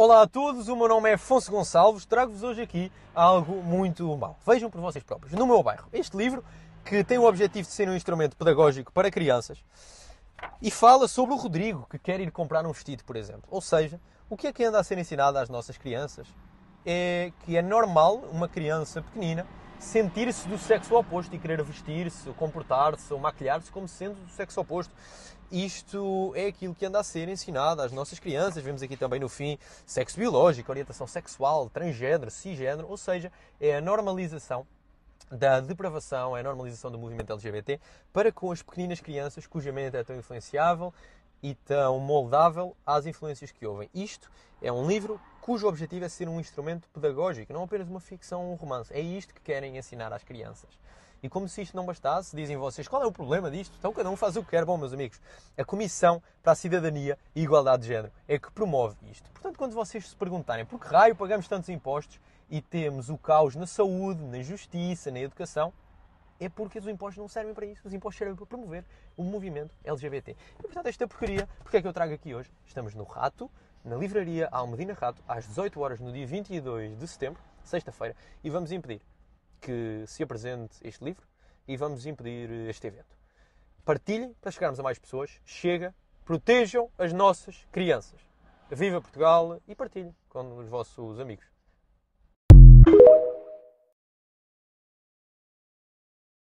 Olá a todos, o meu nome é Afonso Gonçalves, trago-vos hoje aqui algo muito mau. Vejam por vocês próprios, no meu bairro, este livro, que tem o objetivo de ser um instrumento pedagógico para crianças, e fala sobre o Rodrigo, que quer ir comprar um vestido, por exemplo. Ou seja, o que é que anda a ser ensinado às nossas crianças? É que é normal uma criança pequenina sentir-se do sexo oposto e querer vestir-se, comportar-se, ou maquilhar-se como sendo do sexo oposto. Isto é aquilo que anda a ser ensinado às nossas crianças. Vemos aqui também no fim sexo biológico, orientação sexual, transgênero, cisgênero, ou seja, é a normalização da depravação, é a normalização do movimento LGBT para com as pequeninas crianças cuja mente é tão influenciável e tão moldável às influências que ouvem. Isto é um livro cujo objetivo é ser um instrumento pedagógico, não apenas uma ficção ou um romance. É isto que querem ensinar às crianças. E como se isto não bastasse, dizem vocês, qual é o problema disto? Então cada um faz o que quer. Bom, meus amigos, a Comissão para a Cidadania e Igualdade de Género é que promove isto. Portanto, quando vocês se perguntarem por que raio pagamos tantos impostos e temos o caos na saúde, na justiça, na educação, é porque os impostos não servem para isso. Os impostos servem para promover o movimento LGBT. E portanto, esta porcaria, porque é que eu trago aqui hoje? Estamos no rato, na livraria Almedina Rato, às 18 horas no dia 22 de setembro, sexta-feira, e vamos impedir que se apresente este livro e vamos impedir eh, este evento. Partilhem para chegarmos a mais pessoas. Chega, protejam as nossas crianças. Viva Portugal e partilhem com os vossos amigos.